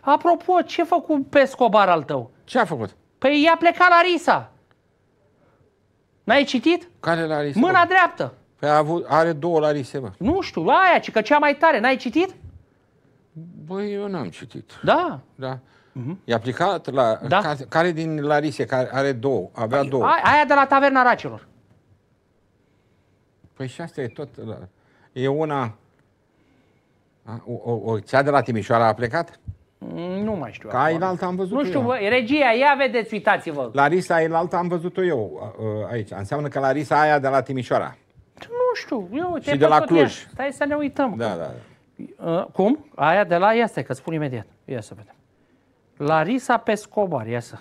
Apropo, ce a făcut pe Scobar al tău? Ce a făcut? Păi i-a plecat Larisa. N-ai citit? Care Larisa? Mâna bă? dreaptă. Păi a avut, are două Larise, bă. Nu știu, la aia, ci că cea mai tare. N-ai citit? Băi, eu n-am citit. Da? Da. Mm-hmm. I-a aplicat la... Da. Care, care din Larise? Care are două. Avea păi, două. A, aia de la Taverna Racelor. Păi și asta e tot... Da. E una... o, o, o, cea de la Timișoara a plecat? Mm, nu mai știu. Ca ailaltă am văzut Nu știu, eu. Bă, regia, ia vedeți, uitați-vă. Larisa ailaltă am văzut-o eu uh, uh, aici. Înseamnă că Larisa aia de la Timișoara. Nu știu. Eu, Și de la Cluj. Ea. Stai să ne uităm. Da, da. da. Uh, cum? Aia de la este, că spun imediat. Ia să vedem. Larisa Pescobar, ia să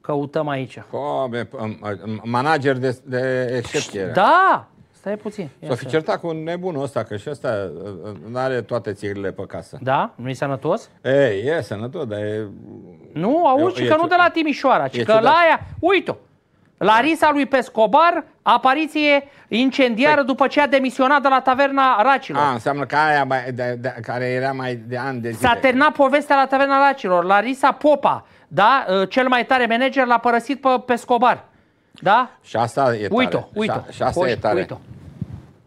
căutăm aici. Come, um, manager de, de excepție. Da! Stai puțin. S-o fi certat cu nebunul ăsta, că și ăsta uh, uh, nu are toate țirile pe casă. Da? Nu i sănătos? Ei, e sănătos, dar e... Nu, auzi, e, că e, nu de la Timișoara, ci că ciudat. la aia... Uite-o! Larisa lui Pescobar, apariție incendiară păi- după ce a demisionat de la taverna Racilor. A, înseamnă că aia mai, de, de, care era mai de ani de zile. S-a terminat povestea la taverna Racilor. Larisa Popa, da, uh, cel mai tare manager, l-a părăsit pe Pescobar. Da? Și asta e uite o Uite-o, Și asta Coș, e tare. Uite-o.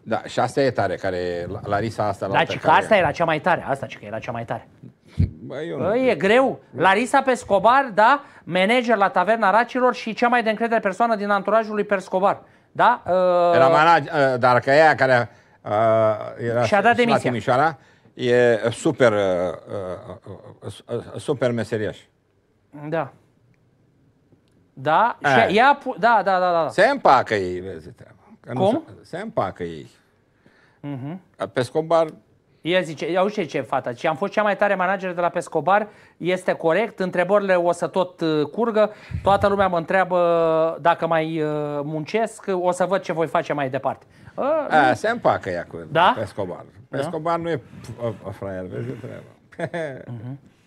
Da, și asta e tare, care Larisa asta la Da, ci că care... asta era cea mai tare, asta ci că era cea mai tare. Bă, eu Bă, e greu. Larisa Pescobar, da, manager la Taverna Racilor și cea mai de încredere persoană din anturajul lui Pescobar. Da? Uh... Era manager, uh, dar că ea care uh, era și-a dat demisia. La Timișoara, e super, uh, uh, uh, uh super meseriaș. Da. Da? E. Și ea, da, da, da, da. Se împacă ei, vezi treaba. Cum? Se, se împacă ei. Uh-huh. Pescobar ea zice, iau ce, ce fata, ce am fost cea mai tare manager de la Pescobar, este corect, întrebările o să tot curgă, toată lumea mă întreabă dacă mai muncesc, o să văd ce voi face mai departe. A, A, se împacă ea cu da? Pescobar. Pescobar da? nu e fraier, vezi treaba. Uh-huh.